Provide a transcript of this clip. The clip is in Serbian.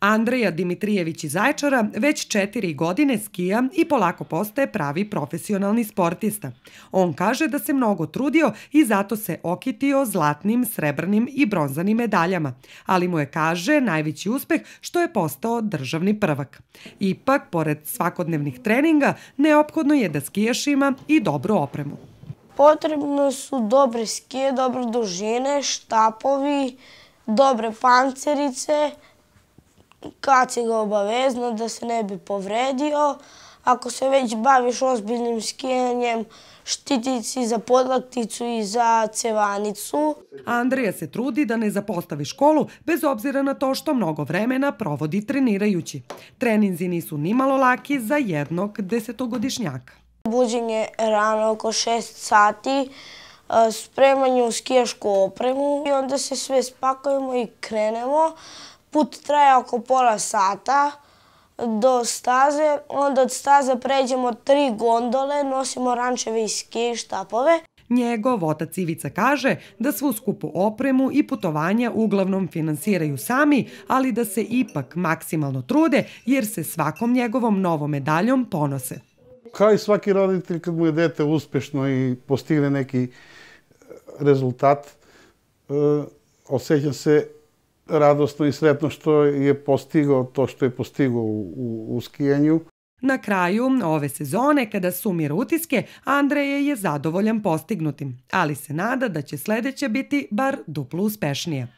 Andreja Dimitrijević iz Zaječara već četiri godine skija i polako postaje pravi profesionalni sportista. On kaže da se mnogo trudio i zato se okitio zlatnim, srebrnim i bronzanim medaljama, ali mu je, kaže, najveći uspeh što je postao državni prvak. Ipak, pored svakodnevnih treninga, neophodno je da ima i dobru opremu. Potrebno su dobre skije, dobre dužine, štapovi, dobre pancerice, kaci ga obavezno da se ne bi povredio. Ako se već baviš ozbiljnim skijanjem, štiti si za podlakticu i za cevanicu. Andreja se trudi da ne zapostavi školu, bez obzira na to što mnogo vremena provodi trenirajući. Treninzi nisu nimalo laki za jednog desetogodišnjaka. Buđenje rano oko 6 sati, spremanju skijašku opremu i onda se sve spakujemo i krenemo. Put traje oko pola sata do staze, onda od staze pređemo tri gondole, nosimo rančeve i ski štapove. Njegov otac Ivica kaže da svu skupu opremu i putovanja uglavnom finansiraju sami, ali da se ipak maksimalno trude jer se svakom njegovom novom medaljom ponose. Kao i svaki roditelj kad mu je dete uspešno i postigne neki rezultat, e, osjećam se radostno i sretno što je postigao to što je postigao u, u, u skijanju. Na kraju ove sezone, kada sumira utiske, Andreje je zadovoljan postignutim, ali se nada da će sledeće biti bar duplo uspešnije.